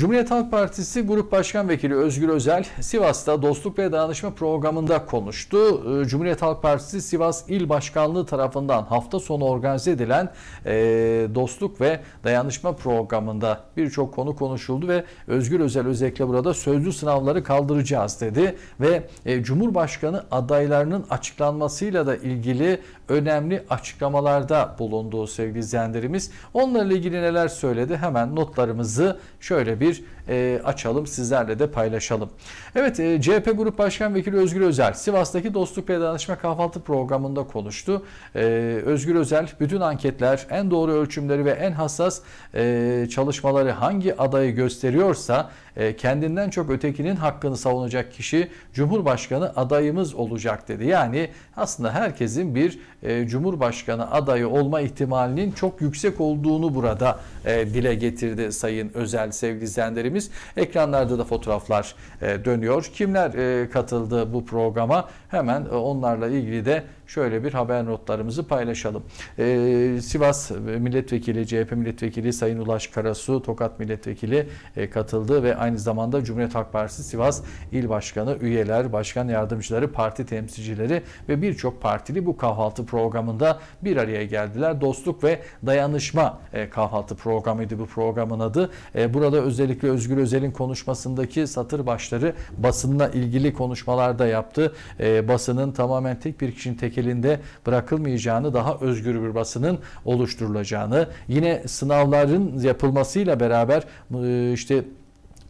Cumhuriyet Halk Partisi Grup Başkan Vekili Özgür Özel Sivas'ta Dostluk ve Dayanışma programında konuştu. Ee, Cumhuriyet Halk Partisi Sivas İl Başkanlığı tarafından hafta sonu organize edilen ee, Dostluk ve Dayanışma programında birçok konu konuşuldu ve Özgür Özel özellikle burada sözlü sınavları kaldıracağız dedi ve e, Cumhurbaşkanı adaylarının açıklanmasıyla da ilgili önemli açıklamalarda bulunduğu sevgili izleyenlerimiz. Onlarla ilgili neler söyledi hemen notlarımızı şöyle bir e, açalım sizlerle de paylaşalım. Evet e, CHP Grup Başkan Vekili Özgür Özel Sivas'taki Dostluk ve Danışma Kahvaltı programında konuştu. E, Özgür Özel bütün anketler en doğru ölçümleri ve en hassas e, çalışmaları hangi adayı gösteriyorsa e, kendinden çok ötekinin hakkını savunacak kişi Cumhurbaşkanı adayımız olacak dedi. Yani aslında herkesin bir e, Cumhurbaşkanı adayı olma ihtimalinin çok yüksek olduğunu burada e, dile getirdi Sayın Özel sevgili izleyenlerimiz. Ekranlarda da fotoğraflar e, dönüyor. Kimler e, katıldı bu programa? Hemen onlarla ilgili de şöyle bir haber notlarımızı paylaşalım. Ee, Sivas Milletvekili, CHP Milletvekili Sayın Ulaş Karasu, Tokat Milletvekili e, katıldı ve aynı zamanda Cumhuriyet Halk Partisi Sivas İl Başkanı, üyeler, başkan yardımcıları, parti temsilcileri ve birçok partili bu kahvaltı programında bir araya geldiler. Dostluk ve dayanışma e, kahvaltı programıydı bu programın adı. E, burada özellikle Özgür Özel'in konuşmasındaki satır başları basınla ilgili konuşmalarda yaptı. E, basının tamamen tek bir kişinin tek şekilinde bırakılmayacağını, daha özgür bir basının oluşturulacağını, yine sınavların yapılmasıyla beraber ıı, işte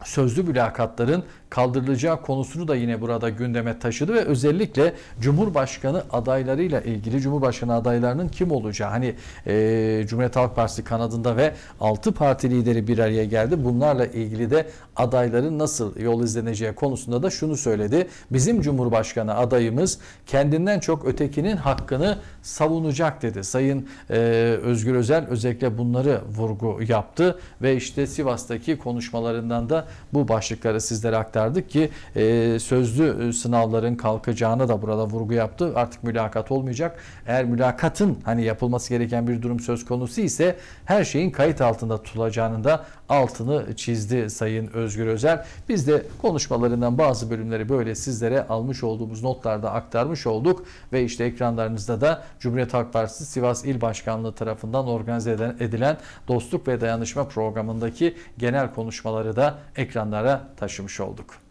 sözlü mülakatların kaldırılacağı konusunu da yine burada gündeme taşıdı ve özellikle Cumhurbaşkanı adaylarıyla ilgili Cumhurbaşkanı adaylarının kim olacağı hani e, Cumhuriyet Halk Partisi kanadında ve 6 parti lideri bir araya geldi. Bunlarla ilgili de adayların nasıl yol izleneceği konusunda da şunu söyledi. Bizim Cumhurbaşkanı adayımız kendinden çok ötekinin hakkını savunacak dedi. Sayın e, Özgür Özel özellikle bunları vurgu yaptı ve işte Sivas'taki konuşmalarından da bu başlıkları sizlere aktardık ki e, sözlü e, sınavların kalkacağına da burada vurgu yaptı. Artık mülakat olmayacak. Eğer mülakatın hani yapılması gereken bir durum söz konusu ise her şeyin kayıt altında tutulacağını da altını çizdi Sayın Özgür Özel. Biz de konuşmalarından bazı bölümleri böyle sizlere almış olduğumuz notlarda aktarmış olduk ve işte ekranlarınızda da Cumhuriyet Halk Partisi Sivas İl Başkanlığı tarafından organize edilen Dostluk ve Dayanışma programındaki genel konuşmaları da ekranlara taşımış olduk.